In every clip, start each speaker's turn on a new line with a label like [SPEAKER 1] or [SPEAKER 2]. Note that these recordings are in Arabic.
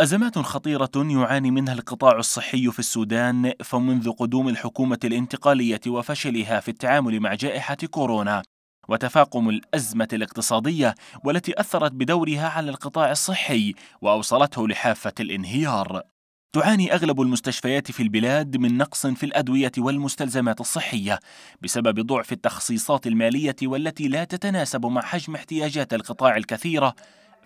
[SPEAKER 1] أزمات خطيرة يعاني منها القطاع الصحي في السودان فمنذ قدوم الحكومة الانتقالية وفشلها في التعامل مع جائحة كورونا وتفاقم الأزمة الاقتصادية والتي أثرت بدورها على القطاع الصحي وأوصلته لحافة الانهيار. تعاني أغلب المستشفيات في البلاد من نقص في الأدوية والمستلزمات الصحية بسبب ضعف التخصيصات المالية والتي لا تتناسب مع حجم احتياجات القطاع الكثيرة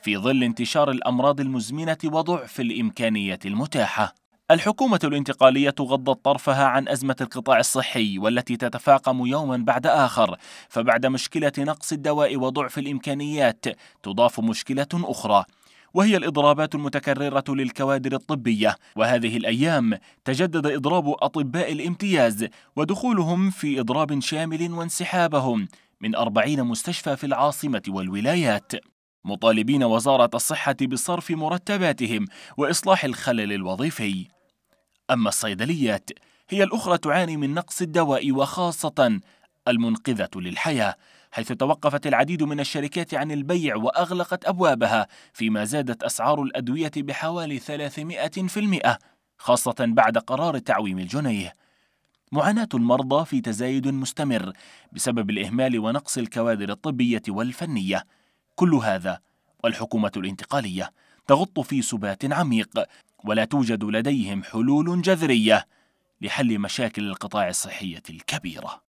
[SPEAKER 1] في ظل انتشار الأمراض المزمنة وضعف الإمكانية المتاحة الحكومة الانتقالية غضت طرفها عن أزمة القطاع الصحي والتي تتفاقم يوما بعد آخر فبعد مشكلة نقص الدواء وضعف الإمكانيات تضاف مشكلة أخرى وهي الإضرابات المتكررة للكوادر الطبية وهذه الأيام تجدد إضراب أطباء الامتياز ودخولهم في إضراب شامل وانسحابهم من أربعين مستشفى في العاصمة والولايات مطالبين وزارة الصحة بصرف مرتباتهم وإصلاح الخلل الوظيفي. أما الصيدليات هي الأخرى تعاني من نقص الدواء وخاصة المنقذة للحياة، حيث توقفت العديد من الشركات عن البيع وأغلقت أبوابها، فيما زادت أسعار الأدوية بحوالي 300% خاصة بعد قرار تعويم الجنيه. معاناة المرضى في تزايد مستمر بسبب الإهمال ونقص الكوادر الطبية والفنية. كل هذا والحكومة الانتقالية تغط في سبات عميق ولا توجد لديهم حلول جذرية لحل مشاكل القطاع الصحية الكبيرة